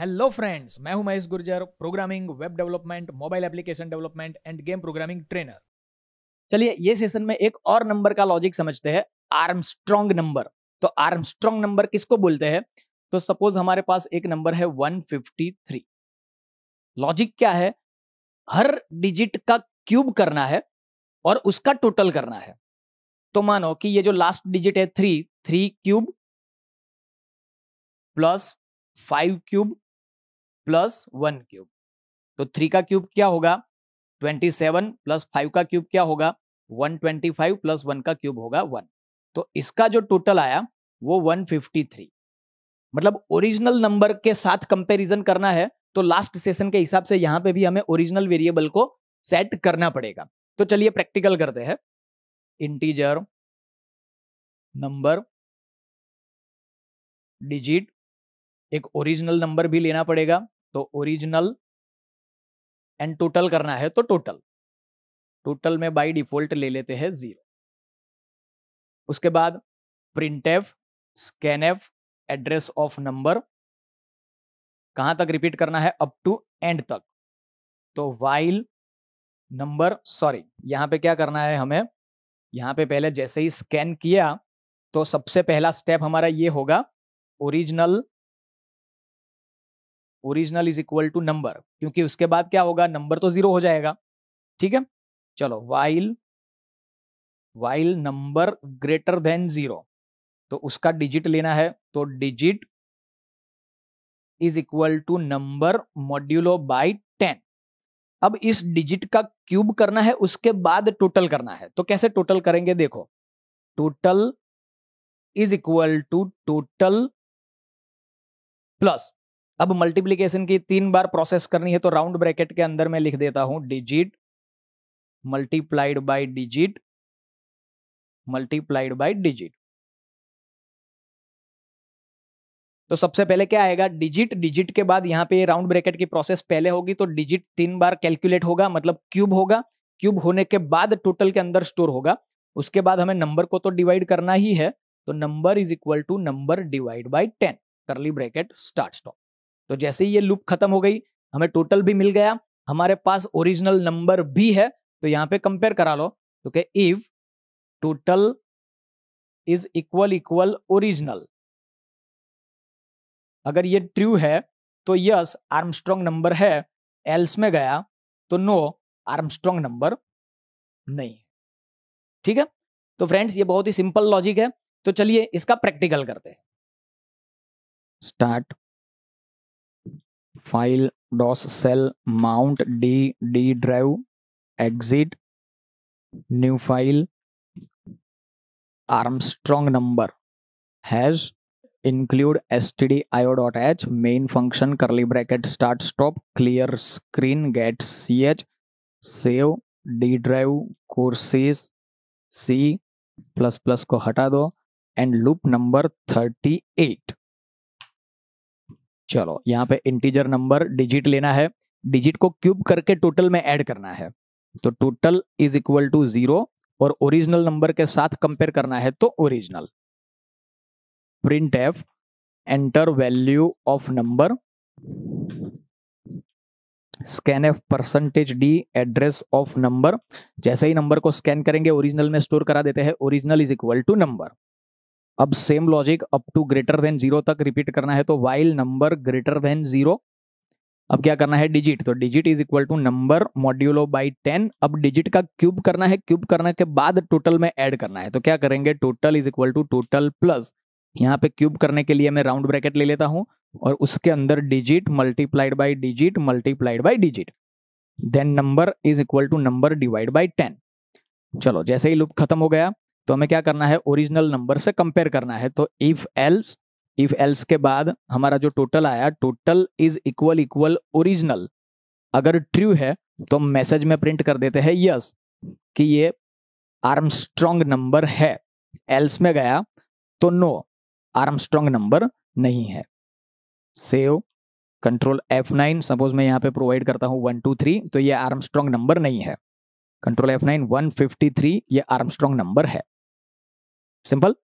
hello friends मैं हूं Mahesh Gurjar programming web development mobile application development and game programming trainer चलिए ये सेशन में एक और नंबर का लॉजिक समझते हैं स्ट्रॉन्ग नंबर तो स्ट्रॉन्ग नंबर किसको बोलते हैं तो सपोज हमारे पास एक नंबर है 153 लॉजिक क्या है हर डिजिट का क्यूब करना है और उसका टोटल करना है तो मानो कि ये जो लास्ट डिजिट है three three cube plus five cube plus one cube तो थ्री का क्यूब क्या होगा ट्वेंटी सेवन प्लस फाइव का क्यूब क्या होगा one twenty five plus one का क्यूब होगा वन तो इसका जो टोटल आया वो वन फिफ्टी थ्री मतलब ओरिजिनल नंबर के साथ कंपेरिजन करना है तो लास्ट सेशन के हिसाब से यहाँ पे भी हमें ओरिजिनल वेरिएबल को सेट करना पड़ेगा तो चलिए प्रैक्टिकल करते हैं इंटीजर नंबर डिजिट एक ओरिजिनल नंबर भी लेना पड़ेगा तो ओरिजिनल एंड टोटल करना है तो टोटल टोटल में बाय डिफॉल्ट ले लेते हैं जीरो उसके बाद printf scanf address of number कहां तक रिपीट करना है अप टू एंड तक तो वाइल नंबर सॉरी यहां पे क्या करना है हमें यहां पे पहले जैसे ही स्कैन किया तो सबसे पहला स्टेप हमारा ये होगा original original is equal to number क्योंकि उसके बाद क्या होगा नंबर तो जीरो हो जाएगा ठीक है चलो while while number greater than zero तो उसका डिजिट लेना है तो digit is equal to number modulo by ten अब इस डिजिट का क्यूब करना है उसके बाद टोटल करना है तो कैसे टोटल करेंगे देखो total is equal to total plus अब मल्टीप्लीकेशन की तीन बार प्रोसेस करनी है तो राउंड ब्रैकेट के अंदर मैं लिख देता हूं digit multiplied by digit multiplied by digit तो सबसे पहले क्या आएगा डिजिट डिजिट के बाद यहाँ पे राउंड ब्रैकेट की प्रोसेस पहले होगी तो डिजिट तीन बार कैलकुलेट होगा मतलब क्यूब होगा क्यूब होने के बाद टोटल के अंदर स्टोर होगा उसके बाद हमें नंबर को तो डिवाइड करना ही है तो number is equal to number divide by ten curly bracket start stop तो जैसे ही ये लूप खत्म हो गई हमें टोटल भी मिल गया हमारे पास ओरिजिनल नंबर भी है तो यहाँ पे कंपेयर करा लो तो क्या if total is equal equal original अगर ये ट्रू है तो यस आर्मस्ट्रॉन्ग नंबर है एल्स में गया तो नो आर्मस्ट्रॉन्ग नंबर नहीं ठीक है तो फ्रेंड्स ये बहुत ही सिंपल लॉजिक है तो चलिए इसका प्रैक्टिकल करते हैं start file DOS shell mount D D drive exit new file armstrong number has include stdio.h main function curly bracket start stop clear screen get ch save d drive courses c plus plus को हटा दो and loop number 38 चलो यहाँ पे integer number digit लेना है digit को cube करके टोटल में ऐड करना है तो total is equal to zero और ओरिजिनल नंबर के साथ कंपेयर करना है तो original print f enter value of number scan f percentage d address of number जैसे ही नंबर को स्कैन करेंगे ओरिजिनल में स्टोर करा देते हैं original is equal to number अब same logic up to greater than zero तक रिपीट करना है तो while number greater than zero अब क्या करना है डिजिट तो digit is equal to number modulo by ten अब डिजिट का क्यूब करना है क्यूब करने के बाद टोटल में ऐड करना है तो क्या करेंगे total is equal to total plus यहाँ पे क्यूब करने के लिए मैं राउंड ब्रैकेट ले लेता हूँ और उसके अंदर digit multiplied by digit multiplied by digit then number is equal to number divide by ten चलो जैसे ही लुप खत्म हो गया तो हमें क्या करना है ओरिजिनल नंबर से कंपेयर करना है तो इफ एल्स इफ एल्स के बाद हमारा जो टोटल आया total is equal equal original अगर ट्रू है तो हम मैसेज में प्रिंट कर देते हैं यस कि ये आर्मस्ट्रॉन्ग नंबर है एल्स में गया तो नो आर्मस्ट्रॉन्ग नंबर नहीं है save control F nine suppose मैं यहाँ पे प्रोवाइड करता हूँ वन टू थ्री तो ये स्ट्रॉन्ग नंबर नहीं है control F nine one fifty three ये स्ट्रॉन्ग नंबर है simple